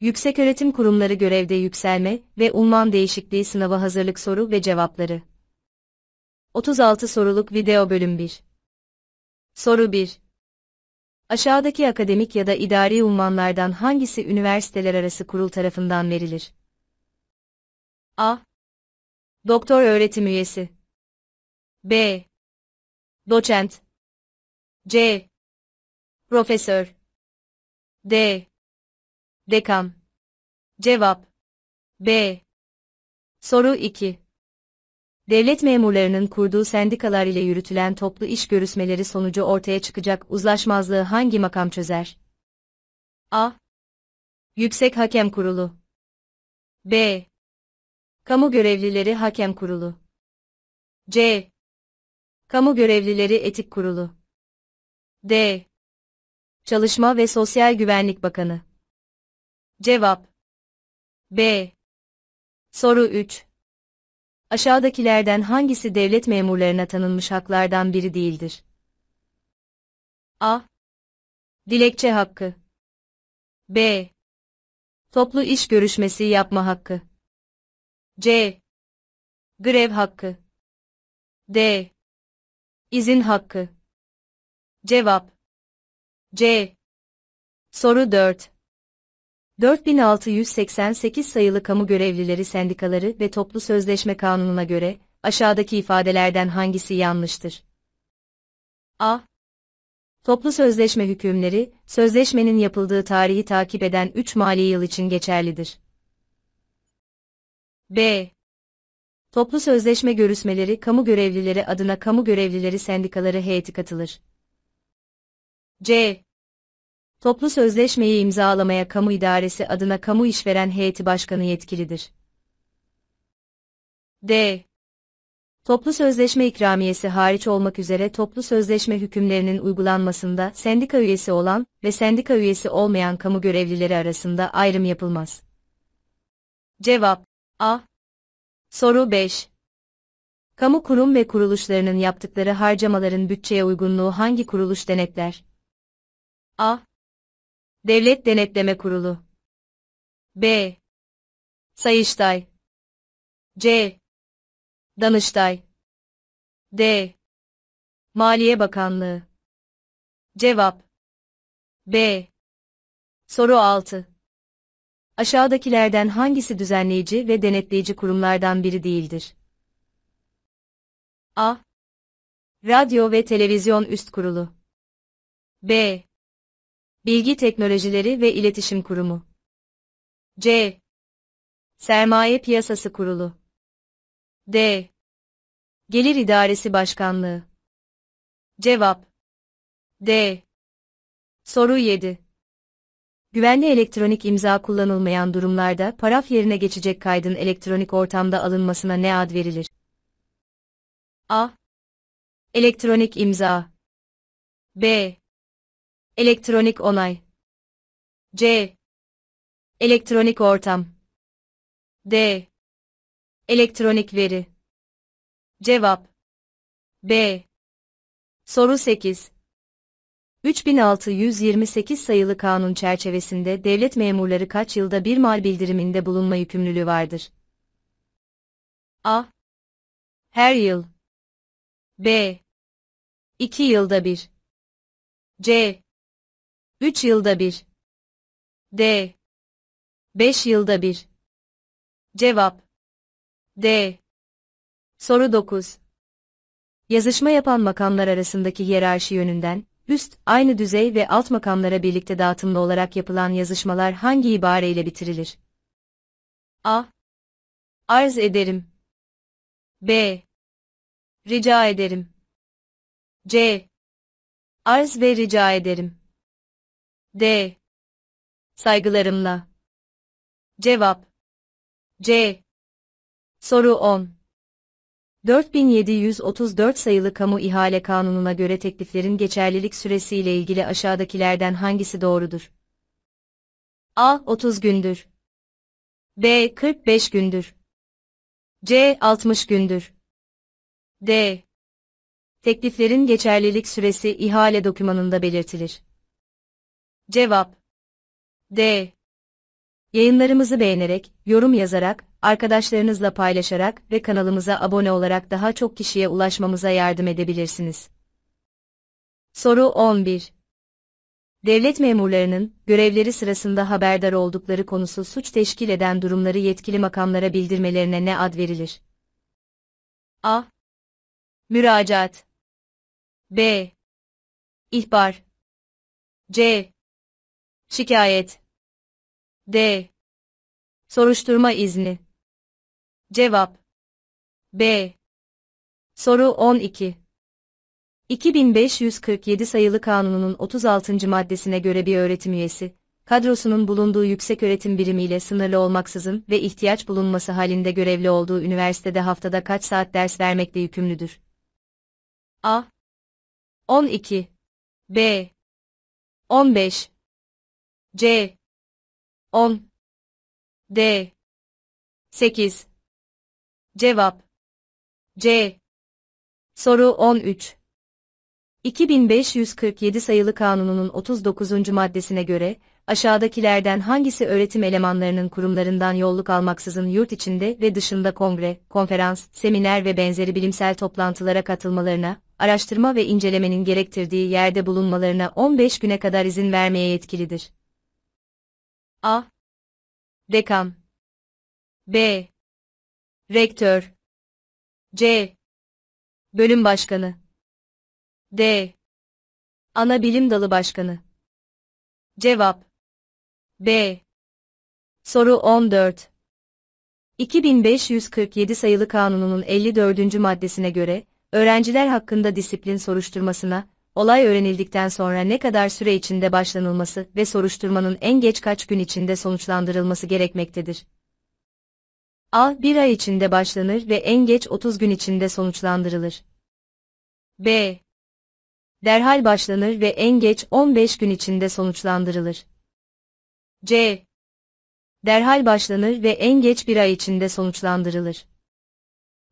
Yükseköğretim Kurumları Görevde Yükselme ve Unvan Değişikliği sınavı Hazırlık Soru ve Cevapları 36 soruluk video bölüm 1 Soru 1 Aşağıdaki akademik ya da idari unvanlardan hangisi üniversiteler arası kurul tarafından verilir? A. Doktor öğretim üyesi B. Doçent C. Profesör D. Dekan. Cevap. B. Soru 2. Devlet memurlarının kurduğu sendikalar ile yürütülen toplu iş görüşmeleri sonucu ortaya çıkacak uzlaşmazlığı hangi makam çözer? A. Yüksek Hakem Kurulu B. Kamu Görevlileri Hakem Kurulu C. Kamu Görevlileri Etik Kurulu D. Çalışma ve Sosyal Güvenlik Bakanı Cevap B. Soru 3. Aşağıdakilerden hangisi devlet memurlarına tanınmış haklardan biri değildir? A. Dilekçe hakkı. B. Toplu iş görüşmesi yapma hakkı. C. Grev hakkı. D. İzin hakkı. Cevap C. Soru 4. 4688 sayılı kamu görevlileri sendikaları ve toplu sözleşme kanununa göre, aşağıdaki ifadelerden hangisi yanlıştır? A. Toplu sözleşme hükümleri, sözleşmenin yapıldığı tarihi takip eden 3 mali yıl için geçerlidir. B. Toplu sözleşme görüşmeleri kamu görevlileri adına kamu görevlileri sendikaları heyeti katılır. C. Toplu sözleşmeyi imzalamaya kamu idaresi adına kamu işveren heyeti başkanı yetkilidir. D. Toplu sözleşme ikramiyesi hariç olmak üzere toplu sözleşme hükümlerinin uygulanmasında sendika üyesi olan ve sendika üyesi olmayan kamu görevlileri arasında ayrım yapılmaz. Cevap A. Soru 5. Kamu kurum ve kuruluşlarının yaptıkları harcamaların bütçeye uygunluğu hangi kuruluş denetler? A. Devlet Denetleme Kurulu B. Sayıştay C. Danıştay D. Maliye Bakanlığı Cevap B. Soru 6 Aşağıdakilerden hangisi düzenleyici ve denetleyici kurumlardan biri değildir? A. Radyo ve Televizyon Üst Kurulu B. Bilgi Teknolojileri ve İletişim Kurumu C. Sermaye Piyasası Kurulu D. Gelir İdaresi Başkanlığı Cevap D. Soru 7. Güvenli elektronik imza kullanılmayan durumlarda paraf yerine geçecek kaydın elektronik ortamda alınmasına ne ad verilir? A. Elektronik imza B. Elektronik onay. C. Elektronik ortam. D. Elektronik veri. Cevap. B. Soru 8. 3628 sayılı kanun çerçevesinde devlet memurları kaç yılda bir mal bildiriminde bulunma yükümlülüğü vardır? A. Her yıl. B. 2 yılda bir. C. 3 yılda bir. D. 5 yılda bir. Cevap. D. Soru 9. Yazışma yapan makamlar arasındaki hiyerarşi yönünden, üst, aynı düzey ve alt makamlara birlikte dağıtımlı olarak yapılan yazışmalar hangi ibareyle bitirilir? A. Arz ederim. B. Rica ederim. C. Arz ve rica ederim. D. Saygılarımla. Cevap. C. Soru 10. 4734 sayılı Kamu İhale Kanunu'na göre tekliflerin geçerlilik süresi ile ilgili aşağıdakilerden hangisi doğrudur? A. 30 gündür. B. 45 gündür. C. 60 gündür. D. Tekliflerin geçerlilik süresi ihale dokümanında belirtilir. Cevap D. Yayınlarımızı beğenerek, yorum yazarak, arkadaşlarınızla paylaşarak ve kanalımıza abone olarak daha çok kişiye ulaşmamıza yardım edebilirsiniz. Soru 11. Devlet memurlarının görevleri sırasında haberdar oldukları konusu suç teşkil eden durumları yetkili makamlara bildirmelerine ne ad verilir? A. Müracaat B. İhbar C. Şikayet. D. Soruşturma izni. Cevap. B. Soru 12. 2547 sayılı kanunun 36. maddesine göre bir öğretim üyesi, kadrosunun bulunduğu yüksek öğretim birimiyle sınırlı olmaksızın ve ihtiyaç bulunması halinde görevli olduğu üniversitede haftada kaç saat ders vermekle yükümlüdür? A. 12 B. 15 C 10 D 8 Cevap C Soru 13 2547 sayılı kanununun 39. maddesine göre, aşağıdakilerden hangisi öğretim elemanlarının kurumlarından yolluk almaksızın yurt içinde ve dışında kongre, konferans, seminer ve benzeri bilimsel toplantılara katılmalarına, araştırma ve incelemenin gerektirdiği yerde bulunmalarına 15 güne kadar izin vermeye yetkilidir? A. Dekan B. Rektör C. Bölüm Başkanı D. Ana Bilim Dalı Başkanı Cevap B. Soru 14 2547 sayılı kanununun 54. maddesine göre, öğrenciler hakkında disiplin soruşturmasına, olay öğrenildikten sonra ne kadar süre içinde başlanılması ve soruşturmanın en geç kaç gün içinde sonuçlandırılması gerekmektedir. A. 1 ay içinde başlanır ve en geç 30 gün içinde sonuçlandırılır. B. Derhal başlanır ve en geç 15 gün içinde sonuçlandırılır. C. Derhal başlanır ve en geç 1 ay içinde sonuçlandırılır.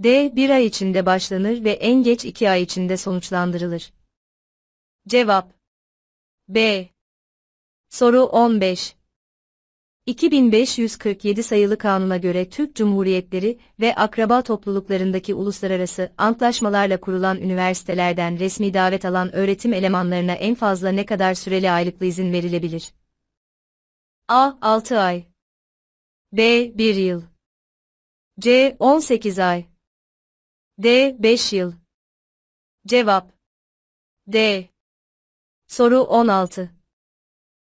D. 1 ay içinde başlanır ve en geç 2 ay içinde sonuçlandırılır. Cevap B. Soru 15. 2547 sayılı kanuna göre Türk Cumhuriyetleri ve akraba topluluklarındaki uluslararası antlaşmalarla kurulan üniversitelerden resmi davet alan öğretim elemanlarına en fazla ne kadar süreli aylıklı izin verilebilir? A. 6 ay B. 1 yıl C. 18 ay D. 5 yıl Cevap D. Soru 16.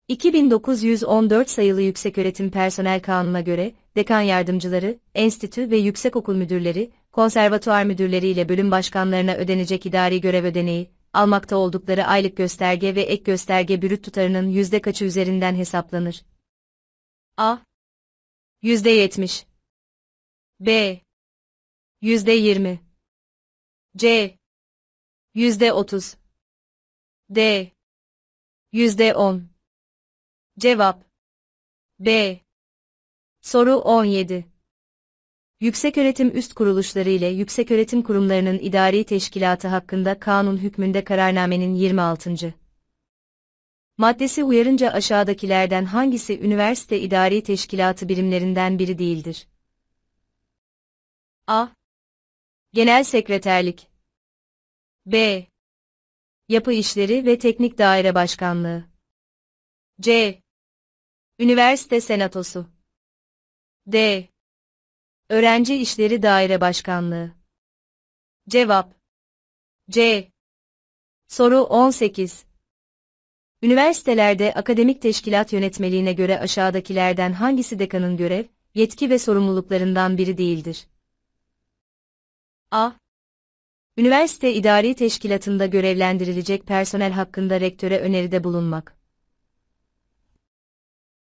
2914 sayılı Yükseköğretim Personel Kanunu'na göre, dekan yardımcıları, enstitü ve yüksekokul müdürleri, konservatuar müdürleri ile bölüm başkanlarına ödenecek idari görev ödeneği, almakta oldukları aylık gösterge ve ek gösterge bürüt tutarının yüzde kaçı üzerinden hesaplanır? A. Yüzde yetmiş. B. Yüzde yirmi. C. Yüzde otuz. D. %10. Cevap. B. Soru 17. Yükseköğretim üst kuruluşları ile yükseköğretim kurumlarının idari teşkilatı hakkında kanun hükmünde kararnamenin 26. Maddesi uyarınca aşağıdakilerden hangisi üniversite idari teşkilatı birimlerinden biri değildir? A. Genel Sekreterlik B. Yapı İşleri ve Teknik Daire Başkanlığı. C. Üniversite Senatosu. D. Öğrenci İşleri Daire Başkanlığı. Cevap. C. Soru 18. Üniversitelerde akademik teşkilat yönetmeliğine göre aşağıdakilerden hangisi dekanın görev, yetki ve sorumluluklarından biri değildir? A. Üniversite idari Teşkilatı'nda görevlendirilecek personel hakkında rektöre öneride bulunmak.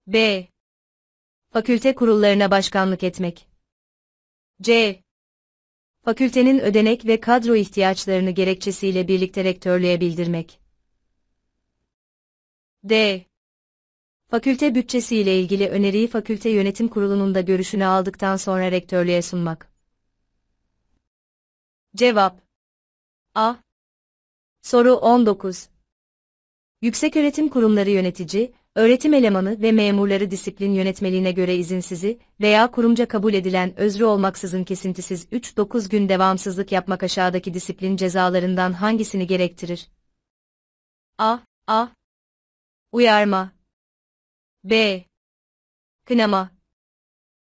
B. Fakülte kurullarına başkanlık etmek. C. Fakültenin ödenek ve kadro ihtiyaçlarını gerekçesiyle birlikte rektörlüğe bildirmek. D. Fakülte bütçesiyle ilgili öneriyi fakülte yönetim kurulunun da görüşünü aldıktan sonra rektörlüğe sunmak. Cevap A. Soru 19. Yükseköğretim kurumları yönetici, öğretim elemanı ve memurları disiplin yönetmeliğine göre izinsizi veya kurumca kabul edilen özrü olmaksızın kesintisiz 3-9 gün devamsızlık yapmak aşağıdaki disiplin cezalarından hangisini gerektirir? A. A. Uyarma. B. Kınama.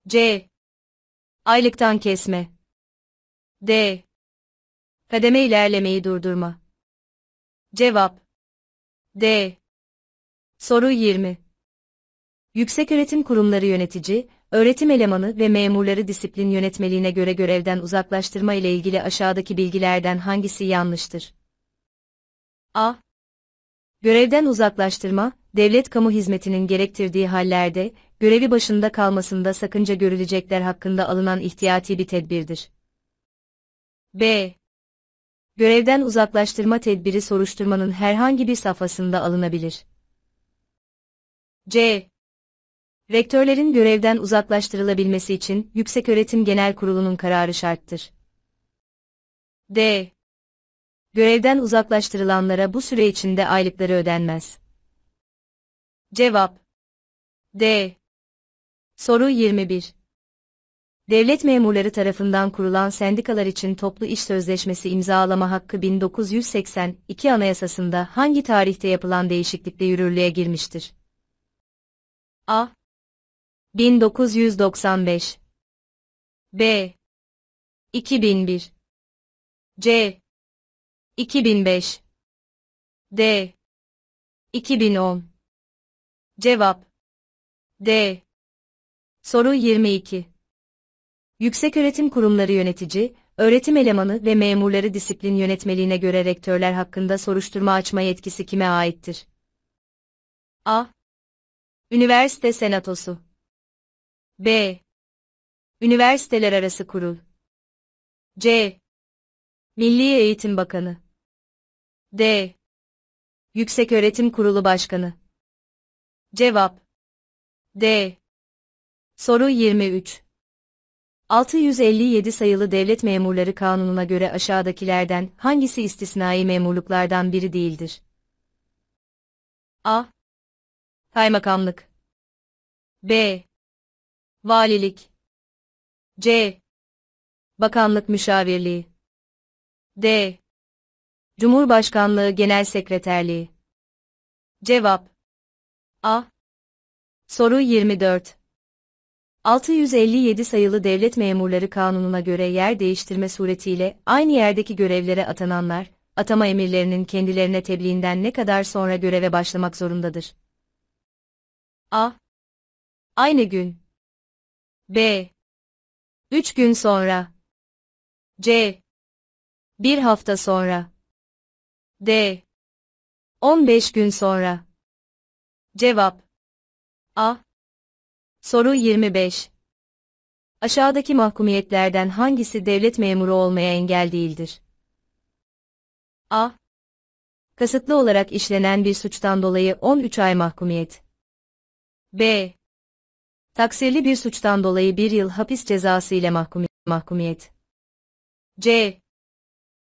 C. Aylıktan kesme. D. Kademe ilerlemeyi durdurma. Cevap D. Soru 20. Yükseköğretim kurumları yönetici, öğretim elemanı ve memurları disiplin yönetmeliğine göre görevden uzaklaştırma ile ilgili aşağıdaki bilgilerden hangisi yanlıştır? A. Görevden uzaklaştırma, devlet kamu hizmetinin gerektirdiği hallerde, görevi başında kalmasında sakınca görülecekler hakkında alınan ihtiyati bir tedbirdir. B. Görevden uzaklaştırma tedbiri soruşturmanın herhangi bir safhasında alınabilir. C. Rektörlerin görevden uzaklaştırılabilmesi için Yükseköğretim Genel Kurulu'nun kararı şarttır. D. Görevden uzaklaştırılanlara bu süre içinde aylıkları ödenmez. Cevap D. Soru 21 devlet memurları tarafından kurulan sendikalar için toplu iş sözleşmesi imzalama hakkı 1982 Anayasasında hangi tarihte yapılan değişiklikle yürürlüğe girmiştir? A. 1995 B. 2001 C. 2005 D. 2010 Cevap D. Soru 22 Yükseköğretim kurumları yönetici, öğretim elemanı ve memurları disiplin yönetmeliğine göre rektörler hakkında soruşturma açma yetkisi kime aittir? A. Üniversite Senatosu B. Üniversiteler Arası Kurul C. Milli Eğitim Bakanı D. Yükseköğretim Kurulu Başkanı Cevap D. Soru 23 657 sayılı Devlet Memurları Kanunu'na göre aşağıdakilerden hangisi istisnai memurluklardan biri değildir? A. Kaymakamlık B. Valilik C. Bakanlık Müşavirliği D. Cumhurbaşkanlığı Genel Sekreterliği Cevap A. Soru 24 657 sayılı Devlet Memurları Kanunu'na göre yer değiştirme suretiyle aynı yerdeki görevlere atananlar, atama emirlerinin kendilerine tebliğinden ne kadar sonra göreve başlamak zorundadır? A. Aynı gün. B. 3 gün sonra. C. 1 hafta sonra. D. 15 gün sonra. Cevap A. Soru 25. Aşağıdaki mahkumiyetlerden hangisi devlet memuru olmaya engel değildir? A. Kasıtlı olarak işlenen bir suçtan dolayı 13 ay mahkumiyet. B. Taksirli bir suçtan dolayı 1 yıl hapis cezası ile mahkumiyet. C.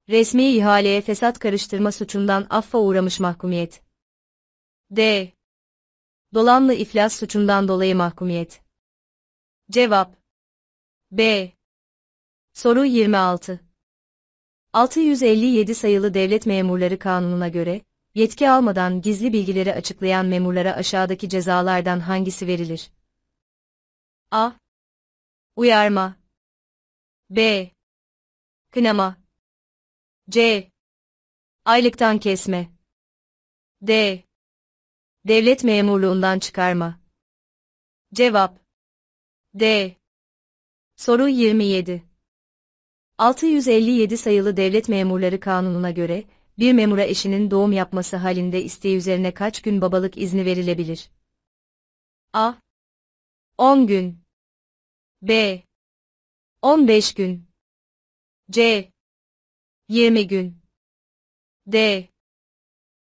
Resmi ihaleye fesat karıştırma suçundan affa uğramış mahkumiyet. D. Dolanlı iflas suçundan dolayı mahkumiyet. Cevap B. Soru 26 657 sayılı Devlet Memurları Kanunu'na göre, yetki almadan gizli bilgileri açıklayan memurlara aşağıdaki cezalardan hangisi verilir? A. Uyarma B. Kınama C. Aylıktan kesme D. Devlet memurluğundan çıkarma. Cevap D. Soru 27 657 sayılı Devlet Memurları Kanunu'na göre, bir memura eşinin doğum yapması halinde isteği üzerine kaç gün babalık izni verilebilir? A. 10 gün B. 15 gün C. 20 gün D.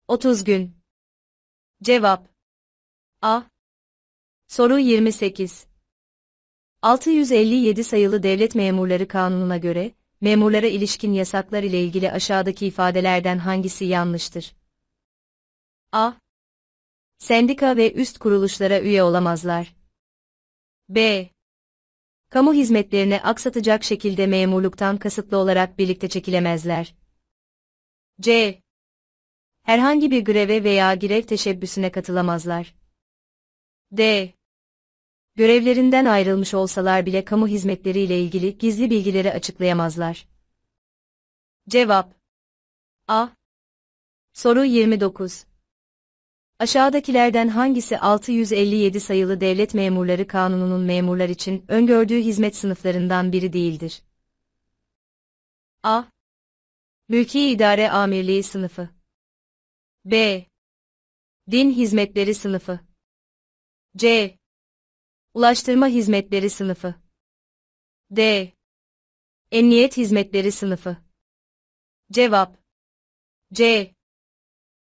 30 gün Cevap A. Soru 28 657 sayılı Devlet Memurları Kanunu'na göre, memurlara ilişkin yasaklar ile ilgili aşağıdaki ifadelerden hangisi yanlıştır? A. Sendika ve üst kuruluşlara üye olamazlar. B. Kamu hizmetlerine aksatacak şekilde memurluktan kasıtlı olarak birlikte çekilemezler. C herhangi bir greve veya grev teşebbüsüne katılamazlar. D. Görevlerinden ayrılmış olsalar bile kamu hizmetleriyle ilgili gizli bilgileri açıklayamazlar. Cevap A. Soru 29 Aşağıdakilerden hangisi 657 sayılı Devlet Memurları Kanunu'nun memurlar için öngördüğü hizmet sınıflarından biri değildir? A. Mülki İdare Amirliği sınıfı B. Din Hizmetleri Sınıfı C. Ulaştırma Hizmetleri Sınıfı D. Emniyet Hizmetleri Sınıfı Cevap C.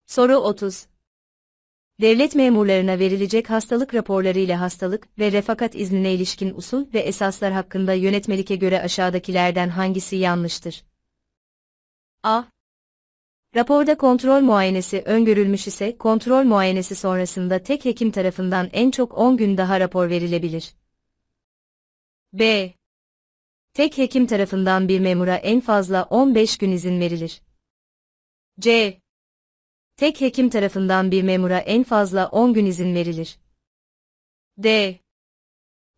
Soru 30 Devlet memurlarına verilecek hastalık raporları ile hastalık ve refakat iznine ilişkin usul ve esaslar hakkında yönetmelike göre aşağıdakilerden hangisi yanlıştır? A. Raporda kontrol muayenesi öngörülmüş ise kontrol muayenesi sonrasında tek hekim tarafından en çok 10 gün daha rapor verilebilir. B. Tek hekim tarafından bir memura en fazla 15 gün izin verilir. C. Tek hekim tarafından bir memura en fazla 10 gün izin verilir. D.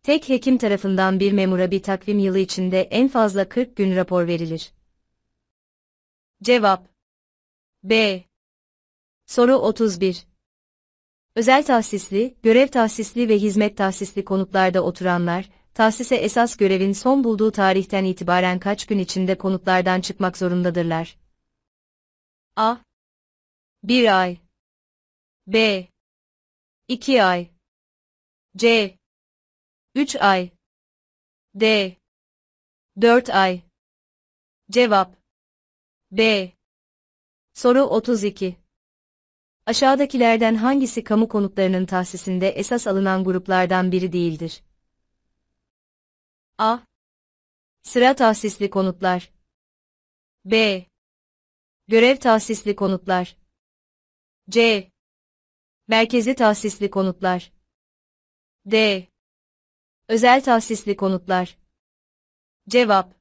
Tek hekim tarafından bir memura bir takvim yılı içinde en fazla 40 gün rapor verilir. Cevap B. Soru 31. Özel tahsisli, görev tahsisli ve hizmet tahsisli konutlarda oturanlar, tahsise esas görevin son bulduğu tarihten itibaren kaç gün içinde konutlardan çıkmak zorundadırlar? A. 1 ay B. 2 ay C. 3 ay D. 4 ay Cevap B. Soru 32. Aşağıdakilerden hangisi kamu konutlarının tahsisinde esas alınan gruplardan biri değildir? A. Sıra tahsisli konutlar. B. Görev tahsisli konutlar. C. Merkezi tahsisli konutlar. D. Özel tahsisli konutlar. Cevap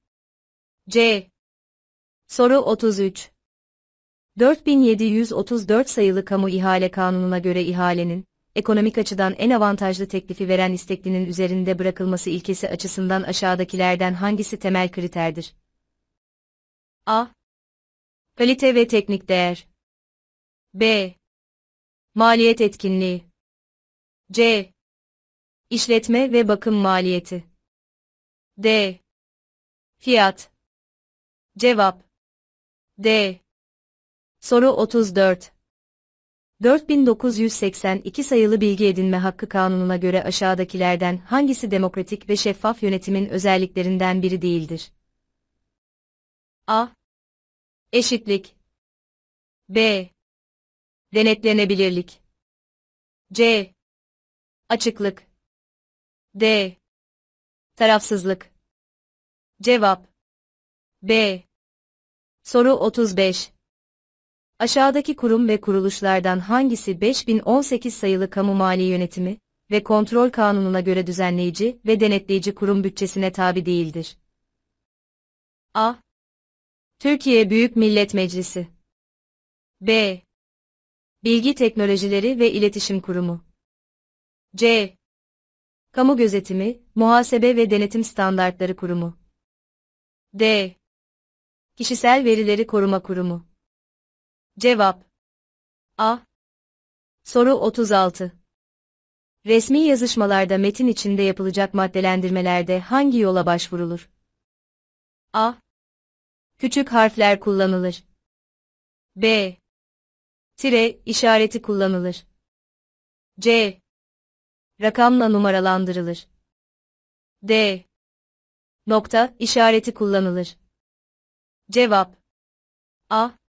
C. Soru 33 4734 sayılı Kamu İhale Kanunu'na göre ihalenin, ekonomik açıdan en avantajlı teklifi veren isteklinin üzerinde bırakılması ilkesi açısından aşağıdakilerden hangisi temel kriterdir? A. Kalite ve teknik değer. B. Maliyet etkinliği. C. İşletme ve bakım maliyeti. D. Fiyat. Cevap. D. Soru 34. 4982 sayılı bilgi edinme hakkı kanununa göre aşağıdakilerden hangisi demokratik ve şeffaf yönetimin özelliklerinden biri değildir? A. Eşitlik B. Denetlenebilirlik C. Açıklık D. Tarafsızlık Cevap B. Soru 35 Aşağıdaki kurum ve kuruluşlardan hangisi 5018 sayılı Kamu Mali Yönetimi ve Kontrol Kanunu'na göre düzenleyici ve denetleyici kurum bütçesine tabi değildir? A. Türkiye Büyük Millet Meclisi B. Bilgi Teknolojileri ve İletişim Kurumu C. Kamu Gözetimi, Muhasebe ve Denetim Standartları Kurumu D. Kişisel Verileri Koruma Kurumu Cevap A. Soru 36. Resmi yazışmalarda metin içinde yapılacak maddelendirmelerde hangi yola başvurulur? A. Küçük harfler kullanılır. B. Tire işareti kullanılır. C. Rakamla numaralandırılır. D. Nokta işareti kullanılır. Cevap A.